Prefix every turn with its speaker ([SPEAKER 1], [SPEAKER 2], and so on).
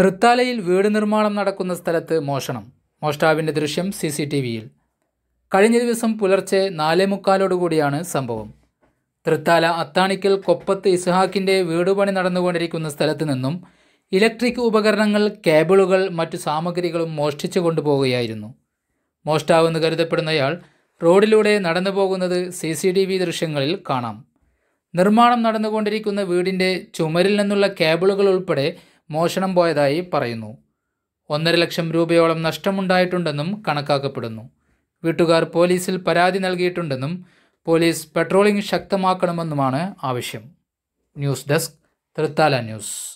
[SPEAKER 1] തൃത്താലയിൽ വീട് നിർമ്മാണം നടക്കുന്ന സ്ഥലത്ത് മോഷണം മോഷ്ടാവിൻ്റെ ദൃശ്യം സി സി ടി വിയിൽ കഴിഞ്ഞ ദിവസം പുലർച്ചെ നാലേ മുക്കാലോടുകൂടിയാണ് സംഭവം തൃത്താല അത്താണിക്കൽ കൊപ്പത്ത് ഇസ്ഹാക്കിൻ്റെ വീടുപണി നടന്നുകൊണ്ടിരിക്കുന്ന സ്ഥലത്ത് നിന്നും ഇലക്ട്രിക് ഉപകരണങ്ങൾ കേബിളുകൾ മറ്റു സാമഗ്രികളും മോഷ്ടിച്ചു കൊണ്ടുപോവുകയായിരുന്നു മോഷ്ടാവെന്ന് കരുതപ്പെടുന്നയാൾ റോഡിലൂടെ നടന്നു പോകുന്നത് സി സി ടി വി ദൃശ്യങ്ങളിൽ കാണാം നിർമ്മാണം നടന്നുകൊണ്ടിരിക്കുന്ന വീടിൻ്റെ ചുമരിൽ നിന്നുള്ള കേബിളുകൾ ഉൾപ്പെടെ മോഷണം പോയതായി പറയുന്നു ഒന്നര ലക്ഷം രൂപയോളം നഷ്ടമുണ്ടായിട്ടുണ്ടെന്നും കണക്കാക്കപ്പെടുന്നു വീട്ടുകാർ പോലീസിൽ പരാതി നൽകിയിട്ടുണ്ടെന്നും പോലീസ് പെട്രോളിംഗ് ശക്തമാക്കണമെന്നുമാണ് ആവശ്യം ന്യൂസ് ഡെസ്ക് തൃത്താല ന്യൂസ്